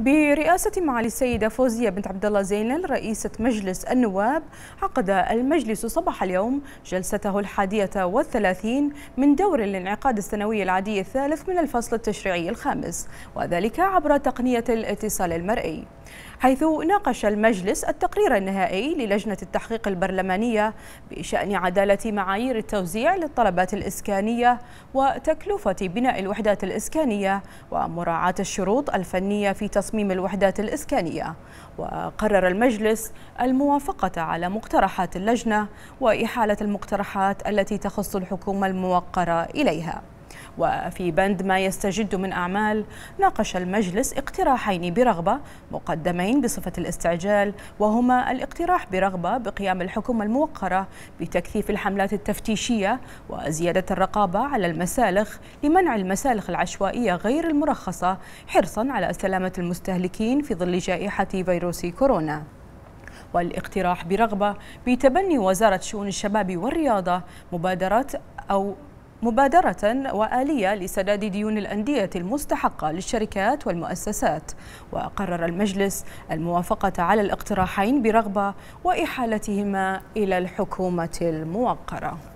برئاسة معالي السيدة فوزية بنت عبد الله زينل رئيسة مجلس النواب عقد المجلس صباح اليوم جلسته الحادية والثلاثين من دور الانعقاد السنوي العادي الثالث من الفصل التشريعي الخامس وذلك عبر تقنية الاتصال المرئي حيث ناقش المجلس التقرير النهائي للجنة التحقيق البرلمانية بشأن عدالة معايير التوزيع للطلبات الإسكانية وتكلفة بناء الوحدات الإسكانية ومراعاة الشروط الفنية في تصميم الوحدات الإسكانية وقرر المجلس الموافقة على مقترحات اللجنة وإحالة المقترحات التي تخص الحكومة الموقرة إليها وفي بند ما يستجد من أعمال ناقش المجلس اقتراحين برغبة مقدمين بصفة الاستعجال وهما الاقتراح برغبة بقيام الحكومة الموقرة بتكثيف الحملات التفتيشية وزيادة الرقابة على المسالخ لمنع المسالخ العشوائية غير المرخصة حرصا على سلامة المستهلكين في ظل جائحة فيروس كورونا والاقتراح برغبة بتبني وزارة شؤون الشباب والرياضة مبادرة أو مبادرة وآلية لسداد ديون الأندية المستحقة للشركات والمؤسسات وقرر المجلس الموافقة على الاقتراحين برغبة وإحالتهما إلى الحكومة الموقرة